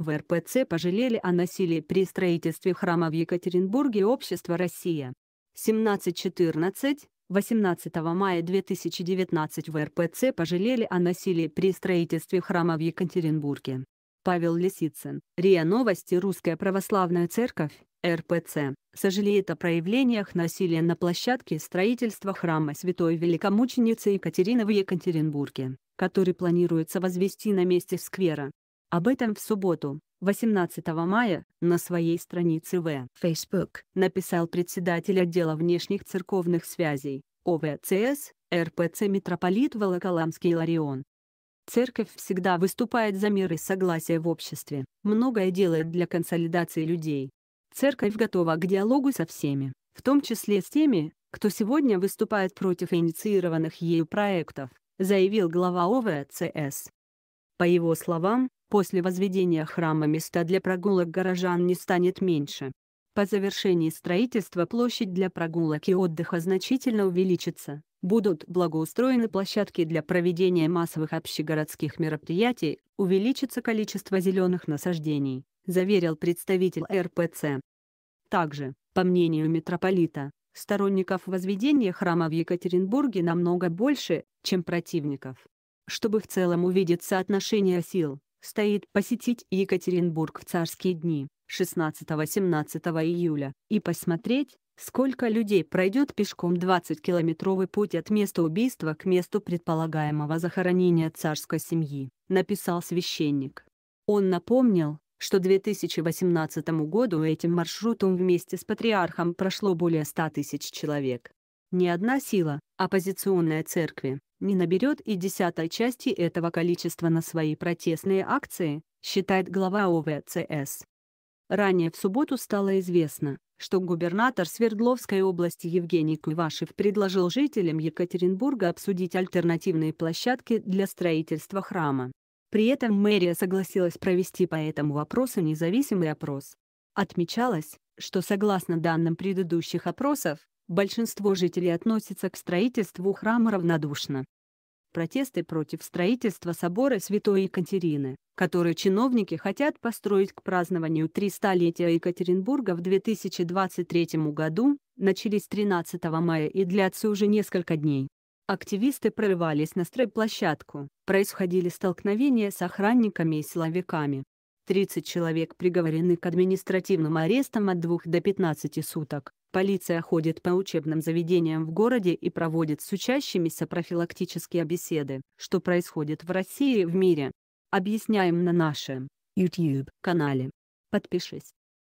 В РПЦ пожалели о насилии при строительстве храма в Екатеринбурге Общество «Россия». 17.14, 18 мая 2019 в РПЦ пожалели о насилии при строительстве храма в Екатеринбурге. Павел Лисицын, РИА Новости Русская Православная Церковь, РПЦ, сожалеет о проявлениях насилия на площадке строительства храма Святой Великомученицы Екатерины в Екатеринбурге, который планируется возвести на месте сквера. Об этом в субботу, 18 мая, на своей странице в Facebook написал председатель отдела внешних церковных связей ОВЦС РПЦ митрополит Волоколамский Ларион. Церковь всегда выступает за мир и согласие в обществе, многое делает для консолидации людей. Церковь готова к диалогу со всеми, в том числе с теми, кто сегодня выступает против инициированных ею проектов, заявил глава ОВЦС. По его словам, После возведения храма места для прогулок горожан не станет меньше. По завершении строительства площадь для прогулок и отдыха значительно увеличится, будут благоустроены площадки для проведения массовых общегородских мероприятий, увеличится количество зеленых насаждений, заверил представитель РПЦ. Также, по мнению митрополита, сторонников возведения храма в Екатеринбурге намного больше, чем противников. Чтобы в целом увидеть соотношение сил, стоит посетить Екатеринбург в царские дни 16-17 июля и посмотреть, сколько людей пройдет пешком 20-километровый путь от места убийства к месту предполагаемого захоронения царской семьи, написал священник. Он напомнил, что 2018 году этим маршрутом вместе с патриархом прошло более 100 тысяч человек. Ни одна сила, оппозиционная церкви, не наберет и десятой части этого количества на свои протестные акции, считает глава ОВЦС. Ранее в субботу стало известно, что губернатор Свердловской области Евгений Кувашев предложил жителям Екатеринбурга обсудить альтернативные площадки для строительства храма. При этом мэрия согласилась провести по этому вопросу независимый опрос. Отмечалось, что согласно данным предыдущих опросов, большинство жителей относится к строительству храма равнодушно. Протесты против строительства собора Святой Екатерины, который чиновники хотят построить к празднованию 300-летия Екатеринбурга в 2023 году, начались 13 мая и длятся уже несколько дней. Активисты прорывались на стройплощадку, происходили столкновения с охранниками и силовиками. 30 человек приговорены к административным арестам от 2 до 15 суток. Полиция ходит по учебным заведениям в городе и проводит с учащимися профилактические беседы, что происходит в России и в мире. Объясняем на нашем YouTube-канале. Подпишись.